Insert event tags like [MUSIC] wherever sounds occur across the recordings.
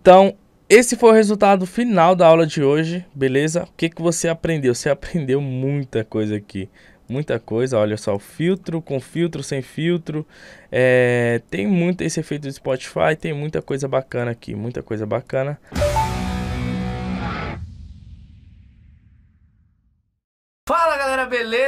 Então, esse foi o resultado final da aula de hoje, beleza? O que, que você aprendeu? Você aprendeu muita coisa aqui. Muita coisa, olha só, o filtro com filtro, sem filtro. É, tem muito esse efeito do Spotify, tem muita coisa bacana aqui, muita coisa bacana.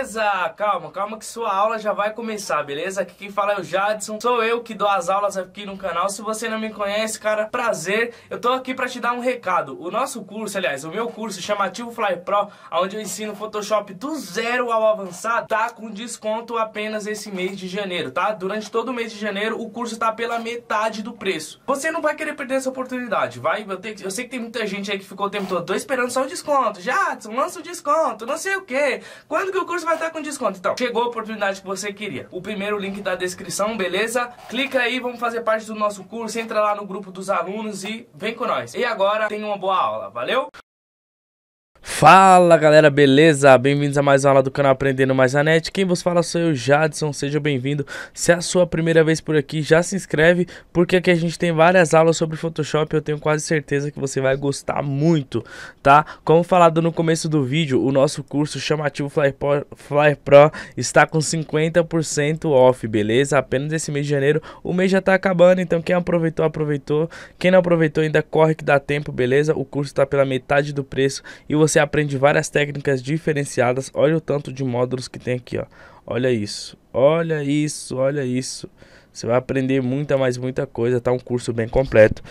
beleza? Calma, calma que sua aula já vai começar, beleza? Aqui quem fala é o Jadson, sou eu que dou as aulas aqui no canal. Se você não me conhece, cara, prazer. Eu tô aqui pra te dar um recado. O nosso curso, aliás, o meu curso chamativo Fly Pro, onde eu ensino Photoshop do zero ao avançado, tá com desconto apenas esse mês de janeiro, tá? Durante todo o mês de janeiro, o curso tá pela metade do preço. Você não vai querer perder essa oportunidade, vai? Eu, tenho, eu sei que tem muita gente aí que ficou o tempo todo esperando só o desconto. Jadson, lança o desconto, não sei o que. Quando que o curso vai vai estar tá com desconto. Então, chegou a oportunidade que você queria. O primeiro link da descrição, beleza? Clica aí, vamos fazer parte do nosso curso, entra lá no grupo dos alunos e vem com nós. E agora, tenha uma boa aula, valeu? Fala galera, beleza? Bem-vindos a mais uma aula do canal Aprendendo Mais a Net. Quem vos fala sou eu, Jadson. Seja bem-vindo. Se é a sua primeira vez por aqui, já se inscreve, porque aqui a gente tem várias aulas sobre Photoshop. Eu tenho quase certeza que você vai gostar muito, tá? Como falado no começo do vídeo, o nosso curso chamativo Fly Pro, Fly Pro está com 50% off, beleza? Apenas esse mês de janeiro. O mês já tá acabando, então quem aproveitou, aproveitou. Quem não aproveitou, ainda corre que dá tempo, beleza? O curso tá pela metade do preço e você você aprende várias técnicas diferenciadas. Olha o tanto de módulos que tem aqui, ó. Olha isso, olha isso, olha isso. Você vai aprender muita, mais muita coisa, tá? Um curso bem completo,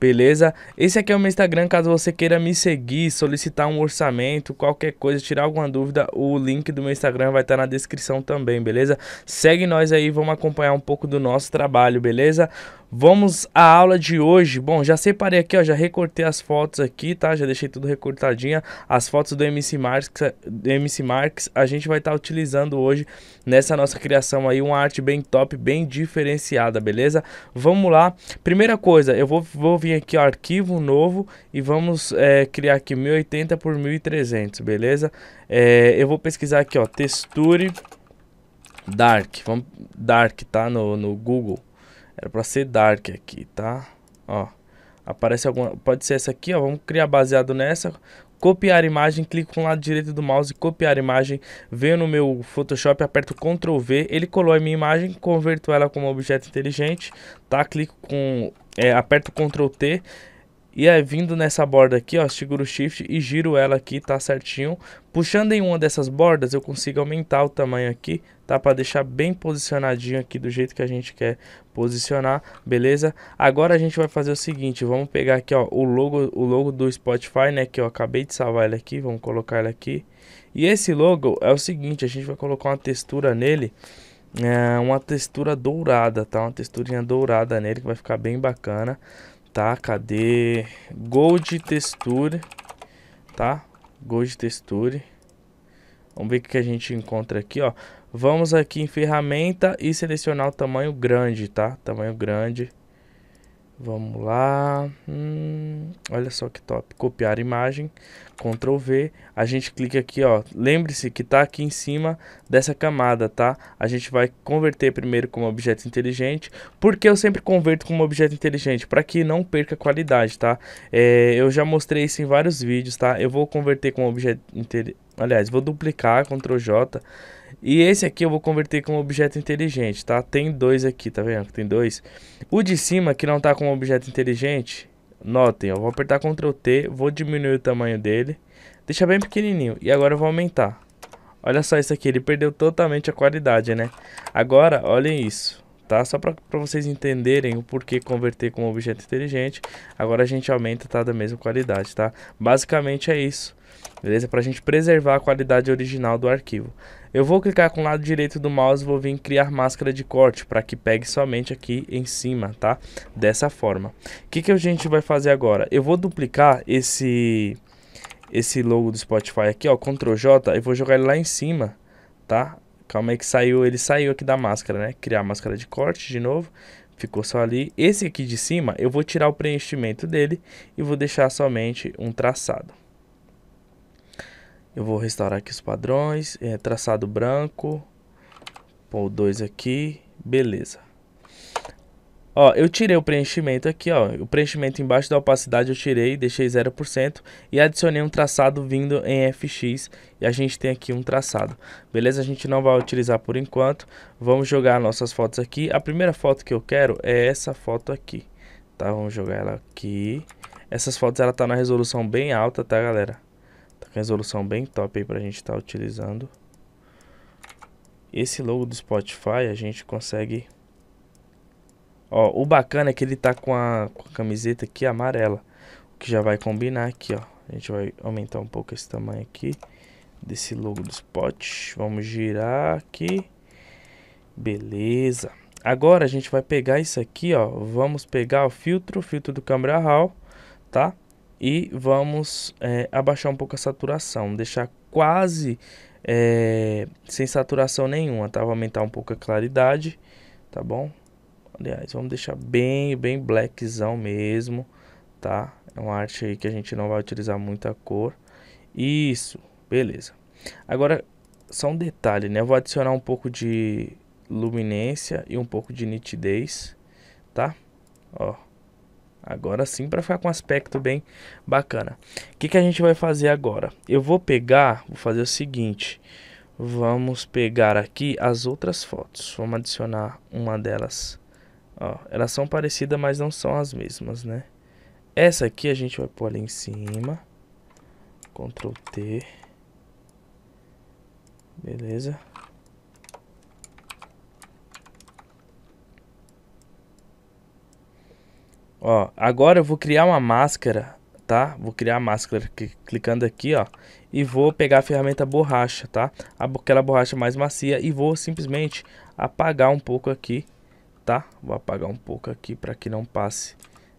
beleza? Esse aqui é o meu Instagram, caso você queira me seguir, solicitar um orçamento, qualquer coisa, tirar alguma dúvida, o link do meu Instagram vai estar tá na descrição também, beleza? Segue nós aí, vamos acompanhar um pouco do nosso trabalho, beleza? Vamos à aula de hoje. Bom, já separei aqui, ó, já recortei as fotos aqui, tá? Já deixei tudo recortadinha. As fotos do MC Marx, do MC Marx, a gente vai estar tá utilizando hoje nessa nossa criação aí, uma arte bem top, bem diferenciada, beleza? Vamos lá. Primeira coisa, eu vou, vou vir aqui, ó, arquivo novo e vamos é, criar aqui 1080 por 1300, beleza? É, eu vou pesquisar aqui, ó, texture dark, vamos dark, tá? No, no Google. Era pra ser dark aqui, tá? Ó, aparece alguma... Pode ser essa aqui, ó. Vamos criar baseado nessa. Copiar imagem, clico com o lado direito do mouse, copiar imagem, venho no meu Photoshop, aperto Ctrl V, ele colou a minha imagem, converto ela como objeto inteligente, tá? Clico com... É, aperto Ctrl T, e aí, é vindo nessa borda aqui, ó, seguro shift e giro ela aqui, tá certinho. Puxando em uma dessas bordas, eu consigo aumentar o tamanho aqui, tá? Para deixar bem posicionadinho aqui do jeito que a gente quer posicionar, beleza? Agora a gente vai fazer o seguinte, vamos pegar aqui, ó, o logo, o logo do Spotify, né, que eu acabei de salvar ele aqui, vamos colocar ele aqui. E esse logo é o seguinte, a gente vai colocar uma textura nele, é, uma textura dourada, tá? Uma texturinha dourada nele que vai ficar bem bacana, tá? Cadê? Gold texture, tá? Gold texture. Vamos ver o que a gente encontra aqui, ó. Vamos aqui em ferramenta e selecionar o tamanho grande, tá? Tamanho grande. Vamos lá. Hum, olha só que top. Copiar imagem. Ctrl V. A gente clica aqui, ó. Lembre-se que tá aqui em cima dessa camada, tá? A gente vai converter primeiro como objeto inteligente. porque eu sempre converto como objeto inteligente? Para que não perca qualidade, tá? É, eu já mostrei isso em vários vídeos, tá? Eu vou converter como objeto inteligente. Aliás, vou duplicar, Ctrl J. E esse aqui eu vou converter com objeto inteligente, tá? Tem dois aqui, tá vendo? Tem dois. O de cima, que não tá com objeto inteligente, notem, eu vou apertar Ctrl T, vou diminuir o tamanho dele, deixar bem pequenininho, e agora eu vou aumentar. Olha só isso aqui, ele perdeu totalmente a qualidade, né? Agora, olhem isso, tá? Só para vocês entenderem o porquê converter com objeto inteligente, agora a gente aumenta, tá? Da mesma qualidade, tá? Basicamente é isso, beleza? Pra gente preservar a qualidade original do arquivo. Eu vou clicar com o lado direito do mouse, vou vir criar máscara de corte para que pegue somente aqui em cima, tá? Dessa forma. O que, que a gente vai fazer agora? Eu vou duplicar esse, esse logo do Spotify aqui, ó, Ctrl J, e vou jogar ele lá em cima, tá? Calma aí que saiu, ele saiu aqui da máscara, né? Criar máscara de corte de novo. Ficou só ali. Esse aqui de cima, eu vou tirar o preenchimento dele e vou deixar somente um traçado. Eu vou restaurar aqui os padrões, é, traçado branco, pôr dois 2 aqui, beleza. Ó, eu tirei o preenchimento aqui, ó, o preenchimento embaixo da opacidade eu tirei, deixei 0% e adicionei um traçado vindo em FX e a gente tem aqui um traçado. Beleza? A gente não vai utilizar por enquanto, vamos jogar nossas fotos aqui. A primeira foto que eu quero é essa foto aqui, tá? Vamos jogar ela aqui. Essas fotos ela tá na resolução bem alta, tá galera? resolução bem top aí pra gente estar tá utilizando. Esse logo do Spotify a gente consegue... Ó, o bacana é que ele tá com a, com a camiseta aqui amarela. O que já vai combinar aqui, ó. A gente vai aumentar um pouco esse tamanho aqui. Desse logo do Spot. Vamos girar aqui. Beleza. Agora a gente vai pegar isso aqui, ó. Vamos pegar o filtro, o filtro do Camera Raw, tá? e vamos é, abaixar um pouco a saturação, deixar quase é, sem saturação nenhuma, tá? Vou aumentar um pouco a claridade, tá bom? Aliás, vamos deixar bem, bem blackzão mesmo, tá? É uma arte aí que a gente não vai utilizar muita cor. Isso, beleza. Agora, só um detalhe, né? Eu vou adicionar um pouco de luminência e um pouco de nitidez, tá? Ó. Agora sim para ficar com um aspecto bem bacana. O que, que a gente vai fazer agora? Eu vou pegar, vou fazer o seguinte. Vamos pegar aqui as outras fotos. Vamos adicionar uma delas. Ó, elas são parecidas, mas não são as mesmas, né? Essa aqui a gente vai pôr ali em cima. Ctrl T. Beleza. Ó, agora eu vou criar uma máscara, tá? Vou criar a máscara aqui, clicando aqui, ó. E vou pegar a ferramenta borracha, tá? Aquela borracha mais macia e vou simplesmente apagar um pouco aqui, tá? Vou apagar um pouco aqui para que não passe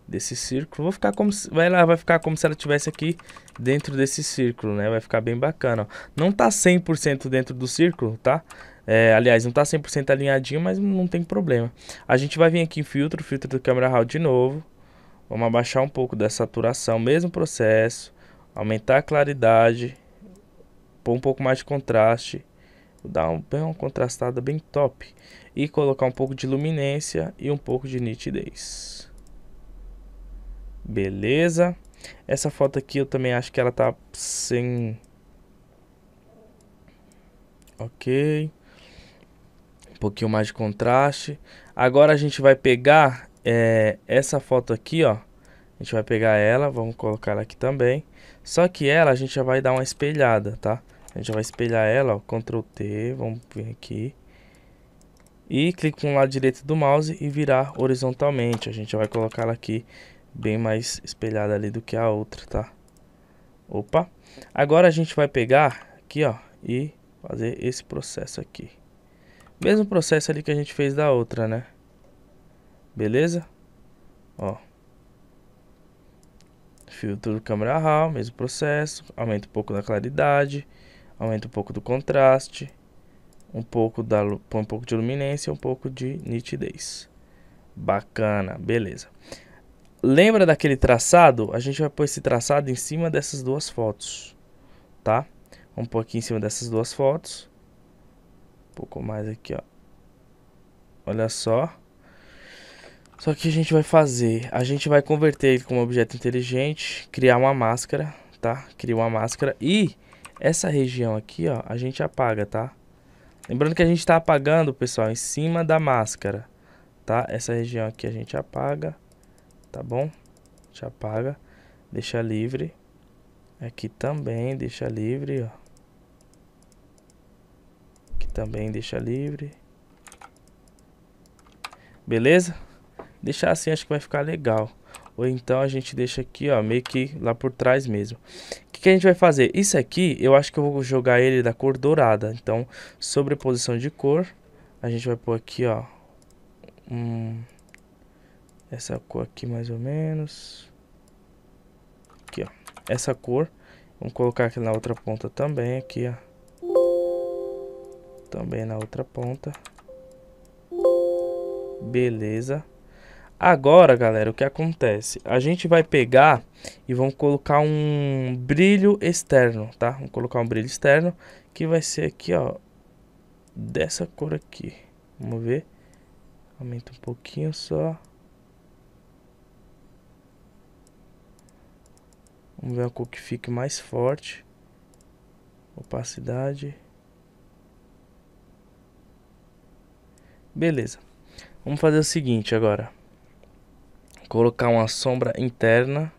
desse círculo. Vou ficar como se, vai lá, vai ficar como se ela tivesse aqui dentro desse círculo, né? Vai ficar bem bacana. Ó. Não tá 100% dentro do círculo, tá? É, aliás, não tá 100% alinhadinho, mas não tem problema. A gente vai vir aqui em filtro, filtro do camera raw de novo, Vamos abaixar um pouco da saturação, mesmo processo, aumentar a claridade, pôr um pouco mais de contraste, dar um, bem uma contrastada bem top e colocar um pouco de luminância e um pouco de nitidez. Beleza? Essa foto aqui eu também acho que ela tá sem OK. Um pouquinho mais de contraste. Agora a gente vai pegar é, essa foto aqui, ó. A gente vai pegar ela, vamos colocar ela aqui também. Só que ela a gente já vai dar uma espelhada, tá? A gente vai espelhar ela, ó, Ctrl T, vamos vir aqui. E clicar com o lado direito do mouse e virar horizontalmente. A gente vai colocar ela aqui bem mais espelhada ali do que a outra, tá? Opa! Agora a gente vai pegar aqui, ó, e fazer esse processo aqui. Mesmo processo ali que a gente fez da outra, né? Beleza? Ó. Filtro câmera RAW, mesmo processo. Aumenta um pouco da claridade. Aumenta um pouco do contraste. Um pouco da, um pouco de luminância, um pouco de nitidez. Bacana, beleza. Lembra daquele traçado? A gente vai pôr esse traçado em cima dessas duas fotos, tá? Vamos pôr aqui em cima dessas duas fotos. Um pouco mais aqui, ó. Olha só. Só que a gente vai fazer, a gente vai converter ele como objeto inteligente, criar uma máscara, tá? Cria uma máscara e essa região aqui, ó, a gente apaga, tá? Lembrando que a gente está apagando, pessoal, em cima da máscara, tá? Essa região aqui a gente apaga, tá bom? A gente apaga, deixa livre. Aqui também deixa livre, ó. Aqui também deixa livre. Beleza? Deixar assim acho que vai ficar legal. Ou então a gente deixa aqui, ó, meio que lá por trás mesmo. O que, que, a gente vai fazer? Isso aqui, eu acho que eu vou jogar ele da cor dourada. Então, sobreposição de cor, a gente vai pôr aqui, ó, hum, essa cor aqui mais ou menos. Aqui, ó, essa cor. Vamos colocar aqui na outra ponta também, aqui, ó. Também na outra ponta. Beleza. Agora, galera, o que acontece? A gente vai pegar e vamos colocar um brilho externo, tá? Vamos colocar um brilho externo que vai ser aqui, ó, dessa cor aqui. Vamos ver. Aumenta um pouquinho só. Vamos ver a cor que fique mais forte. Opacidade. Beleza. Vamos fazer o seguinte agora. Colocar uma sombra interna.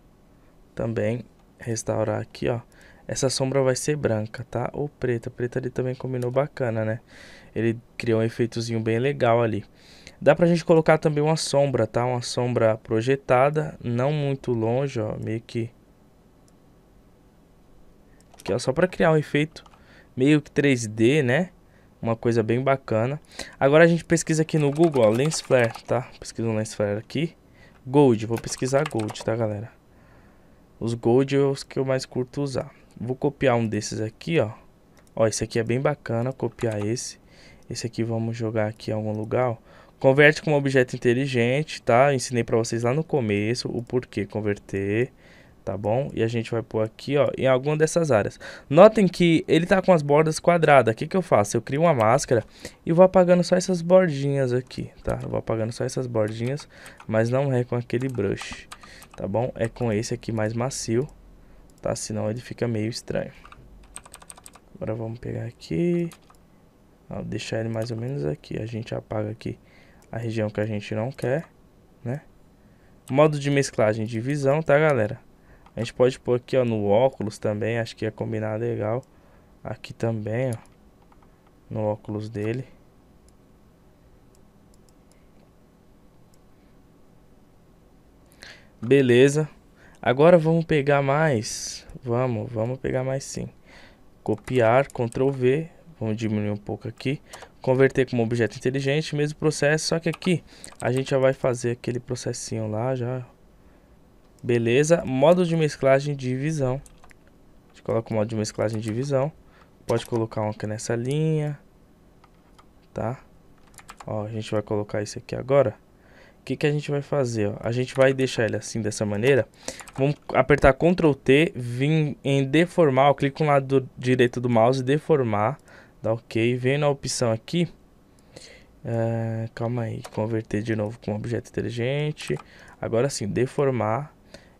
Também restaurar aqui, ó. Essa sombra vai ser branca, tá? Ou preta. Preta ali também combinou bacana, né? Ele criou um efeitozinho bem legal ali. Dá pra gente colocar também uma sombra, tá? Uma sombra projetada, não muito longe, ó. Meio que... Aqui, ó. Só pra criar um efeito meio que 3D, né? Uma coisa bem bacana. Agora a gente pesquisa aqui no Google, ó. Lens Flare, tá? Pesquisa no Lens Flare aqui. Gold, vou pesquisar Gold, tá, galera? Os Gold é os que eu mais curto usar. Vou copiar um desses aqui, ó. Ó, esse aqui é bem bacana, copiar esse. Esse aqui vamos jogar aqui em algum lugar, ó. Converte como objeto inteligente, tá? ensinei pra vocês lá no começo o porquê converter tá bom? E a gente vai pôr aqui, ó, em alguma dessas áreas. Notem que ele tá com as bordas quadradas. O que que eu faço? Eu crio uma máscara e vou apagando só essas bordinhas aqui, tá? Eu vou apagando só essas bordinhas, mas não é com aquele brush, tá bom? É com esse aqui mais macio, tá? Senão ele fica meio estranho. Agora vamos pegar aqui, ó, deixar ele mais ou menos aqui. A gente apaga aqui a região que a gente não quer, né? Modo de mesclagem de visão, tá, galera? A gente pode pôr aqui, ó, no óculos também. Acho que ia combinar legal. Aqui também, ó. No óculos dele. Beleza. Agora vamos pegar mais. Vamos, vamos pegar mais sim. Copiar, Ctrl V. Vamos diminuir um pouco aqui. Converter como objeto inteligente, mesmo processo, só que aqui a gente já vai fazer aquele processinho lá, já Beleza, modo de mesclagem de visão. A gente coloca o modo de mesclagem de visão. Pode colocar um aqui nessa linha, tá? Ó, a gente vai colocar isso aqui agora. O que, que a gente vai fazer? Ó? A gente vai deixar ele assim, dessa maneira. Vamos apertar Ctrl T, vir em deformar, ó, clica no lado direito do mouse, deformar. Dá ok, vem na opção aqui. Uh, calma aí, converter de novo com objeto inteligente. Agora sim, deformar.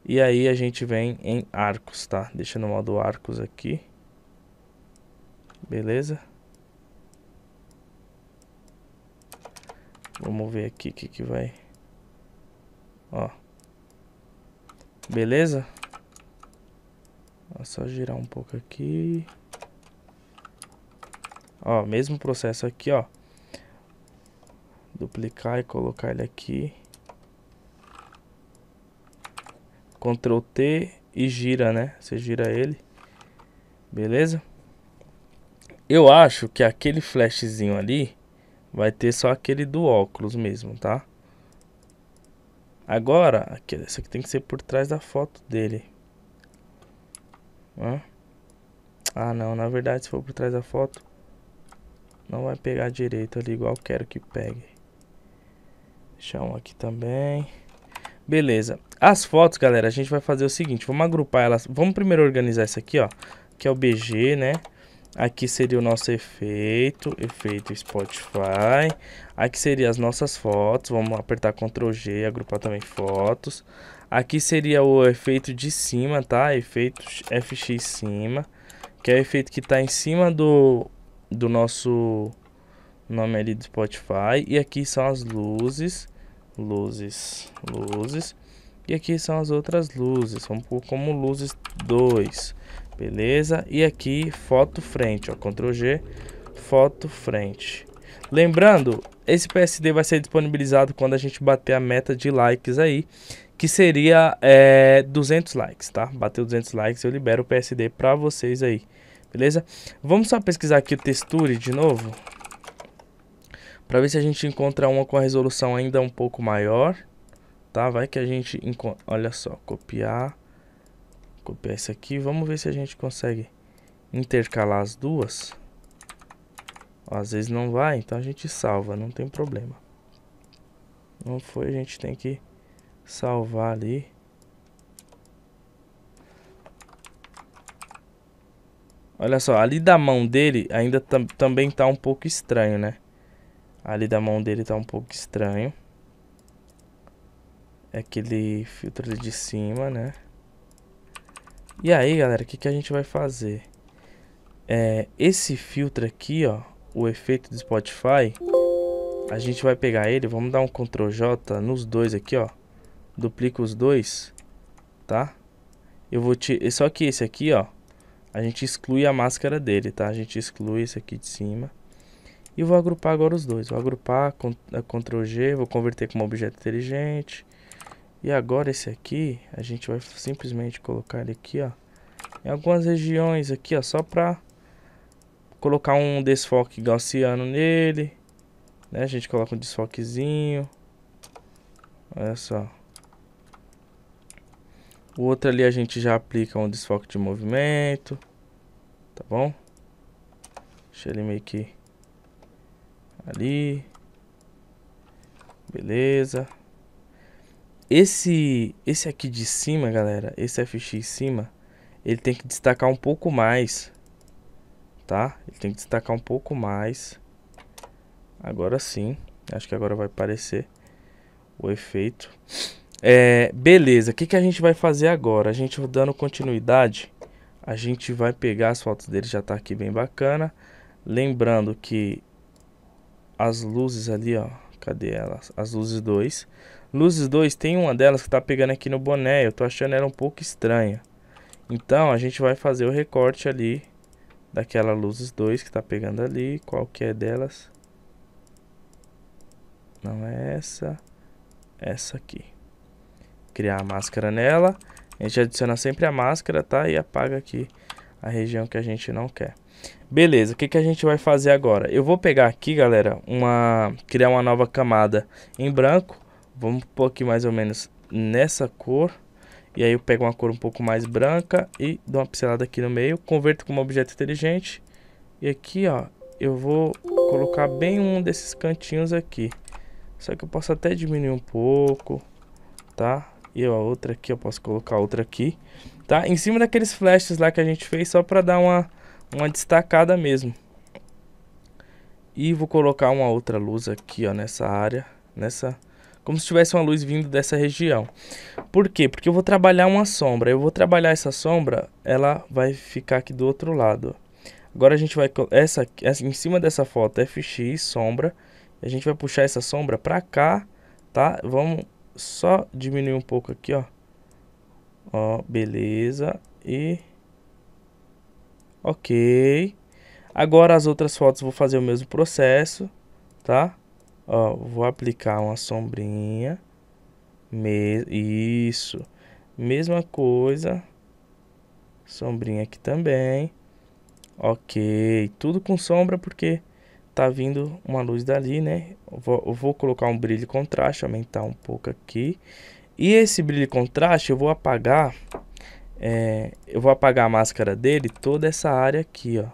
E aí a gente vem em arcos, tá? Deixa no modo arcos aqui. Beleza? Vamos ver aqui o que que vai. Ó. Beleza? É só girar um pouco aqui. Ó, mesmo processo aqui, ó. Duplicar e colocar ele aqui. Ctrl T e gira, né? Você gira ele. Beleza? Eu acho que aquele flashzinho ali vai ter só aquele do óculos mesmo, tá? Agora, aqui, essa aqui tem que ser por trás da foto dele. Hã? Ah, não. Na verdade, se for por trás da foto, não vai pegar direito ali, igual eu quero que pegue. Deixa um aqui também. Beleza. As fotos, galera, a gente vai fazer o seguinte, vamos agrupar elas, vamos primeiro organizar isso aqui, ó, que é o BG, né? Aqui seria o nosso efeito, efeito Spotify. Aqui seria as nossas fotos, vamos apertar Ctrl G, agrupar também fotos. Aqui seria o efeito de cima, tá? Efeito FX cima, que é o efeito que tá em cima do, do nosso nome ali do Spotify. E aqui são as luzes, luzes, luzes. E aqui são as outras luzes, são como luzes 2, beleza? E aqui foto frente, ó, Ctrl G, foto frente. Lembrando, esse PSD vai ser disponibilizado quando a gente bater a meta de likes aí, que seria é, 200 likes, tá? Bateu 200 likes, eu libero o PSD para vocês aí, beleza? Vamos só pesquisar aqui o texture de novo, para ver se a gente encontra uma com a resolução ainda um pouco maior tá? Vai que a gente encontra... Olha só, copiar. Copiar isso aqui. Vamos ver se a gente consegue intercalar as duas. às vezes não vai, então a gente salva, não tem problema. Não foi, a gente tem que salvar ali. Olha só, ali da mão dele ainda tam também tá um pouco estranho, né? Ali da mão dele tá um pouco estranho. É aquele filtro ali de cima, né? E aí, galera, o que, que a gente vai fazer? É, esse filtro aqui, ó, o efeito do Spotify, a gente vai pegar ele, vamos dar um Ctrl J nos dois aqui, ó. Duplica os dois, tá? Eu vou te... É só que esse aqui, ó, a gente exclui a máscara dele, tá? A gente exclui esse aqui de cima. E vou agrupar agora os dois. Vou agrupar, eh, Ctrl G, vou converter como objeto inteligente. E agora esse aqui, a gente vai simplesmente colocar ele aqui, ó. Em algumas regiões aqui, ó, só pra colocar um desfoque gaussiano nele. Né? A gente coloca um desfoquezinho. Olha só. O outro ali a gente já aplica um desfoque de movimento. Tá bom? Deixa ele meio que ali. Beleza. Esse, esse aqui de cima, galera, esse FX em cima, ele tem que destacar um pouco mais, tá? Ele tem que destacar um pouco mais. Agora sim, acho que agora vai aparecer o efeito. É, beleza, o que, que a gente vai fazer agora? A gente dando continuidade, a gente vai pegar as fotos dele, já tá aqui bem bacana. Lembrando que as luzes ali, ó, cadê elas? As luzes 2 Luzes 2 tem uma delas que tá pegando aqui no boné. Eu tô achando ela um pouco estranha. Então a gente vai fazer o recorte ali daquela luzes 2 que tá pegando ali. Qual que é delas? Não é essa. Essa aqui. Criar a máscara nela. A gente adiciona sempre a máscara, tá? E apaga aqui a região que a gente não quer. Beleza, o que, que a gente vai fazer agora? Eu vou pegar aqui, galera, uma criar uma nova camada em branco Vamos pôr aqui mais ou menos nessa cor. E aí eu pego uma cor um pouco mais branca e dou uma pincelada aqui no meio. Converto como objeto inteligente. E aqui, ó, eu vou colocar bem um desses cantinhos aqui. Só que eu posso até diminuir um pouco, tá? E a outra aqui, eu posso colocar outra aqui, tá? Em cima daqueles flashes lá que a gente fez, só para dar uma, uma destacada mesmo. E vou colocar uma outra luz aqui, ó, nessa área, nessa como se tivesse uma luz vindo dessa região. Por quê? Porque eu vou trabalhar uma sombra. Eu vou trabalhar essa sombra, ela vai ficar aqui do outro lado. Agora a gente vai essa, essa em cima dessa foto fx sombra, a gente vai puxar essa sombra para cá, tá? Vamos só diminuir um pouco aqui, ó. Ó, beleza. E OK. Agora as outras fotos vou fazer o mesmo processo, tá? Ó, vou aplicar uma sombrinha. Me... Isso. Mesma coisa. Sombrinha aqui também. Ok. Tudo com sombra porque tá vindo uma luz dali, né? vou, vou colocar um brilho contraste, aumentar um pouco aqui. E esse brilho contraste eu vou apagar. É, eu vou apagar a máscara dele, toda essa área aqui, ó.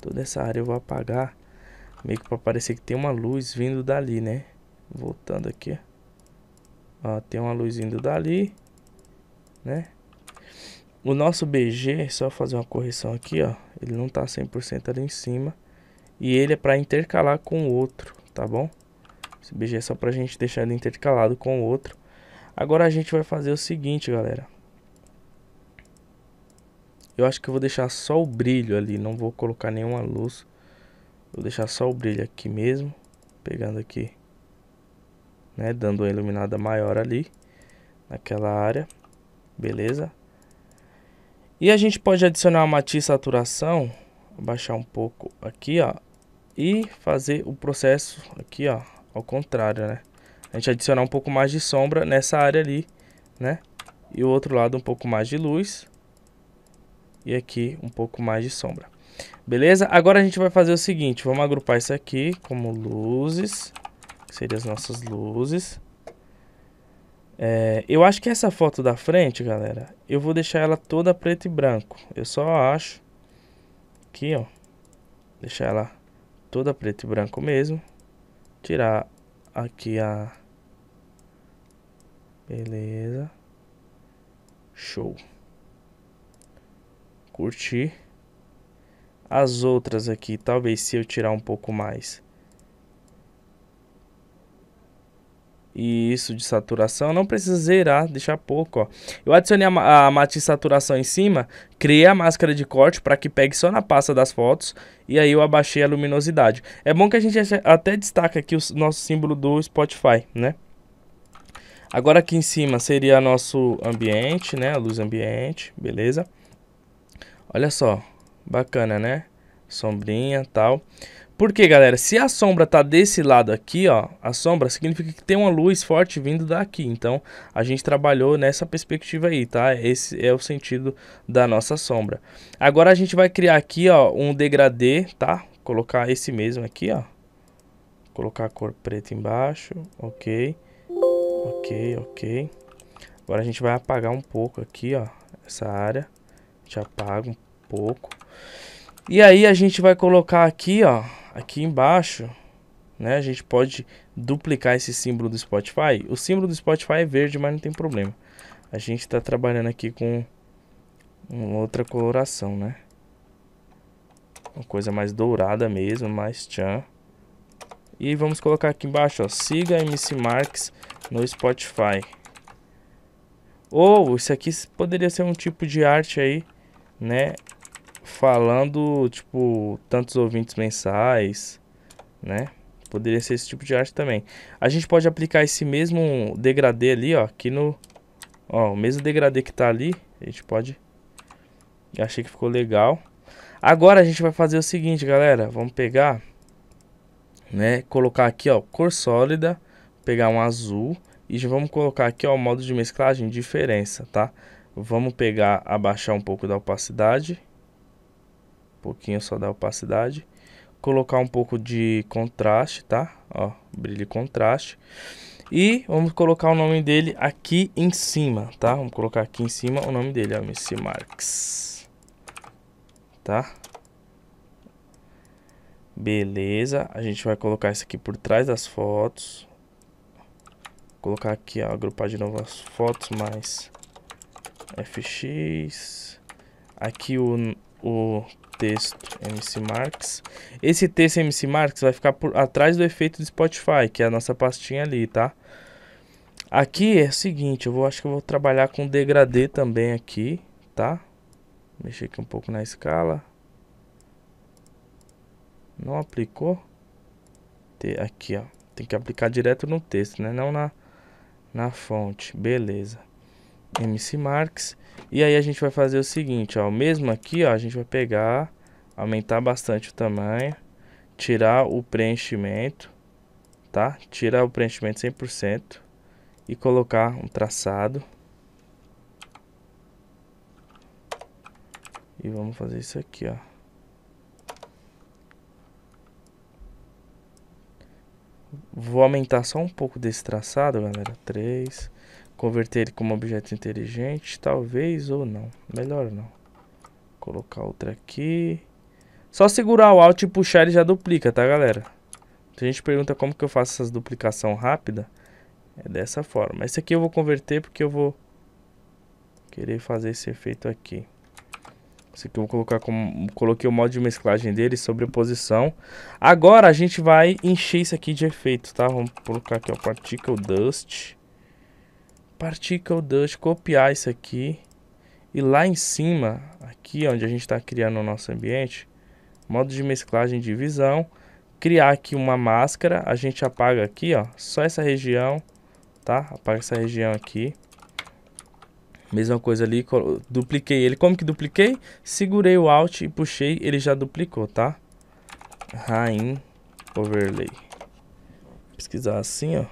Toda essa área eu vou apagar Meio que pra parecer que tem uma luz vindo dali, né? Voltando aqui, ó. tem uma luz vindo dali, né? O nosso BG, só fazer uma correção aqui, ó. Ele não tá 100% ali em cima. E ele é para intercalar com o outro, tá bom? Esse BG é só pra gente deixar ele intercalado com o outro. Agora a gente vai fazer o seguinte, galera. Eu acho que eu vou deixar só o brilho ali, não vou colocar nenhuma luz. Vou deixar só o brilho aqui mesmo. Pegando aqui. Né, dando uma iluminada maior ali. Naquela área. Beleza. E a gente pode adicionar uma matiz saturação. Abaixar um pouco aqui, ó. E fazer o processo aqui, ó. Ao contrário, né. A gente adicionar um pouco mais de sombra nessa área ali, né. E o outro lado um pouco mais de luz. E aqui um pouco mais de sombra. Beleza? Agora a gente vai fazer o seguinte, vamos agrupar isso aqui como luzes, que seriam as nossas luzes. É, eu acho que essa foto da frente, galera, eu vou deixar ela toda preto e branco. Eu só acho aqui, ó, deixar ela toda preto e branco mesmo. Tirar aqui a... Beleza. Show. Curtir as outras aqui, talvez se eu tirar um pouco mais. E isso de saturação, não precisa zerar, deixar pouco, ó. Eu adicionei a, a mate saturação em cima, criei a máscara de corte para que pegue só na pasta das fotos e aí eu abaixei a luminosidade. É bom que a gente até destaca aqui o nosso símbolo do Spotify, né? Agora aqui em cima seria nosso ambiente, né? A luz ambiente, beleza? Olha só, Bacana, né? Sombrinha tal. Porque, galera, se a sombra tá desse lado aqui, ó, a sombra significa que tem uma luz forte vindo daqui. Então, a gente trabalhou nessa perspectiva aí, tá? Esse é o sentido da nossa sombra. Agora a gente vai criar aqui, ó, um degradê, tá? Colocar esse mesmo aqui, ó. Colocar a cor preta embaixo, ok. Ok, ok. Agora a gente vai apagar um pouco aqui, ó, essa área. A gente apaga um pouco. E aí a gente vai colocar aqui, ó, aqui embaixo, né? A gente pode duplicar esse símbolo do Spotify. O símbolo do Spotify é verde, mas não tem problema. A gente está trabalhando aqui com outra coloração, né? Uma coisa mais dourada mesmo, mais tchan. E vamos colocar aqui embaixo, ó, siga MC Marks no Spotify. Ou isso aqui poderia ser um tipo de arte aí, né? falando, tipo, tantos ouvintes mensais, né? Poderia ser esse tipo de arte também. A gente pode aplicar esse mesmo degradê ali, ó, aqui no... Ó, o mesmo degradê que tá ali, a gente pode... Eu achei que ficou legal. Agora a gente vai fazer o seguinte, galera. Vamos pegar, né, colocar aqui, ó, cor sólida, pegar um azul e vamos colocar aqui, ó, o modo de mesclagem, diferença, tá? Vamos pegar, abaixar um pouco da opacidade um pouquinho só da opacidade. Colocar um pouco de contraste, tá? Ó, brilho e contraste. E vamos colocar o nome dele aqui em cima, tá? Vamos colocar aqui em cima o nome dele, ó, MC Marx. Tá? Beleza, a gente vai colocar isso aqui por trás das fotos. Vou colocar aqui, ó, agrupar de novo as fotos mais FX. Aqui o, o texto MC Marx. Esse texto MC Marx vai ficar por, atrás do efeito do Spotify, que é a nossa pastinha ali, tá? Aqui é o seguinte, eu vou, acho que eu vou trabalhar com degradê também aqui, tá? Mexer aqui um pouco na escala. Não aplicou? Aqui, ó. Tem que aplicar direto no texto, né? Não na, na fonte. Beleza. MC Marx. E aí a gente vai fazer o seguinte, ó. Mesmo aqui, ó, a gente vai pegar, aumentar bastante o tamanho, tirar o preenchimento, tá? Tirar o preenchimento 100% e colocar um traçado. E vamos fazer isso aqui, ó. Vou aumentar só um pouco desse traçado, galera. 3, Converter ele como objeto inteligente, talvez ou não. Melhor não. Colocar outra aqui. Só segurar o Alt e puxar ele já duplica, tá, galera? Se a gente pergunta como que eu faço essas duplicação rápida. É dessa forma. Esse aqui eu vou converter porque eu vou querer fazer esse efeito aqui. Esse aqui eu vou colocar como... Coloquei o modo de mesclagem dele, sobreposição. Agora a gente vai encher isso aqui de efeito, tá? Vamos colocar aqui, ó, Particle Dust. Particle Dust, copiar isso aqui. E lá em cima, aqui onde a gente está criando o nosso ambiente, modo de mesclagem de visão, criar aqui uma máscara, a gente apaga aqui, ó, só essa região, tá? Apaga essa região aqui. Mesma coisa ali, dupliquei ele. Como que dupliquei? Segurei o Alt e puxei, ele já duplicou, tá? Rain Overlay. Pesquisar assim, ó.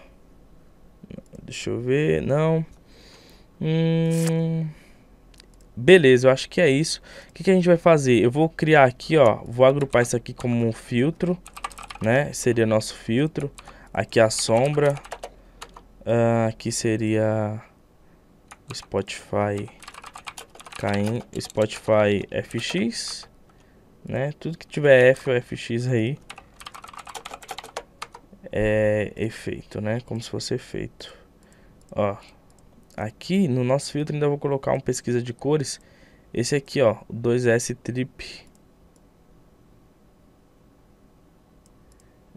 Deixa eu ver, não. Hum... Beleza, eu acho que é isso. O que, que, a gente vai fazer? Eu vou criar aqui, ó. Vou agrupar isso aqui como um filtro, né? Seria nosso filtro. Aqui a sombra. Uh, aqui seria Spotify Caim, Spotify FX, né? Tudo que tiver F ou FX aí é, efeito, né? Como se fosse efeito. Ó, aqui no nosso filtro ainda vou colocar uma pesquisa de cores. Esse aqui, ó, 2S Trip.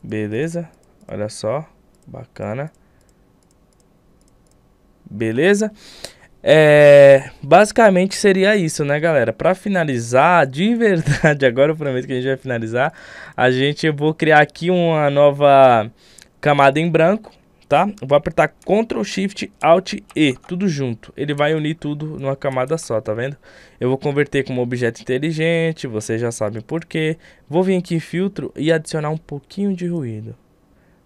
Beleza? Olha só, bacana. Beleza? É, basicamente seria isso, né, galera? Para finalizar, de [LAUGHS] verdade, agora eu prometo que a gente vai finalizar. A gente eu vou criar aqui uma nova camada em branco, tá? Eu vou apertar Ctrl Shift Alt E, tudo junto. Ele vai unir tudo numa camada só, tá vendo? Eu vou converter como objeto inteligente, vocês já sabem por quê. Vou vir aqui em filtro e adicionar um pouquinho de ruído,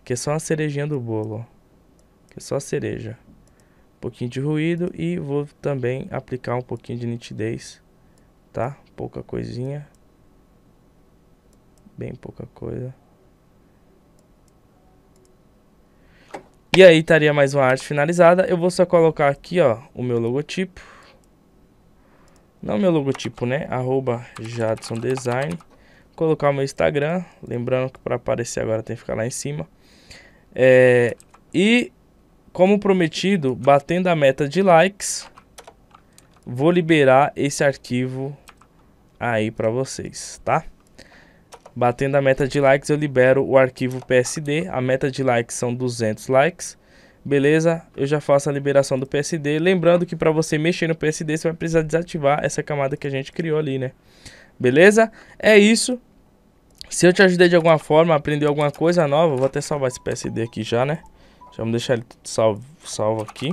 que é só a cerejinha do bolo, ó. que é só a cereja pouquinho de ruído e vou também aplicar um pouquinho de nitidez, tá? Pouca coisinha, bem pouca coisa. E aí estaria mais uma arte finalizada. Eu vou só colocar aqui, ó, o meu logotipo. Não meu logotipo, né? Arroba Jadson Design. Colocar o meu Instagram. Lembrando que para aparecer agora tem que ficar lá em cima. É, e como prometido, batendo a meta de likes, vou liberar esse arquivo aí para vocês, tá? Batendo a meta de likes, eu libero o arquivo PSD. A meta de likes são 200 likes. Beleza? Eu já faço a liberação do PSD. Lembrando que para você mexer no PSD, você vai precisar desativar essa camada que a gente criou ali, né? Beleza? É isso. Se eu te ajudei de alguma forma, aprendeu alguma coisa nova, vou até salvar esse PSD aqui já, né? Já vamos deixar ele tudo salvo, salvo aqui.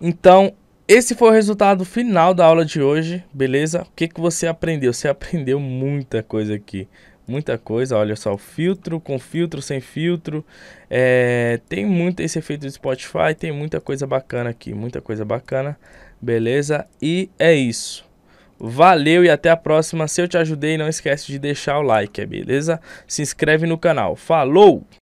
Então, esse foi o resultado final da aula de hoje, beleza? O que, que você aprendeu? Você aprendeu muita coisa aqui. Muita coisa, olha só, filtro com filtro, sem filtro. É, tem muito esse efeito do Spotify, tem muita coisa bacana aqui, muita coisa bacana, beleza? E é isso. Valeu e até a próxima. Se eu te ajudei, não esquece de deixar o like, beleza? Se inscreve no canal. Falou!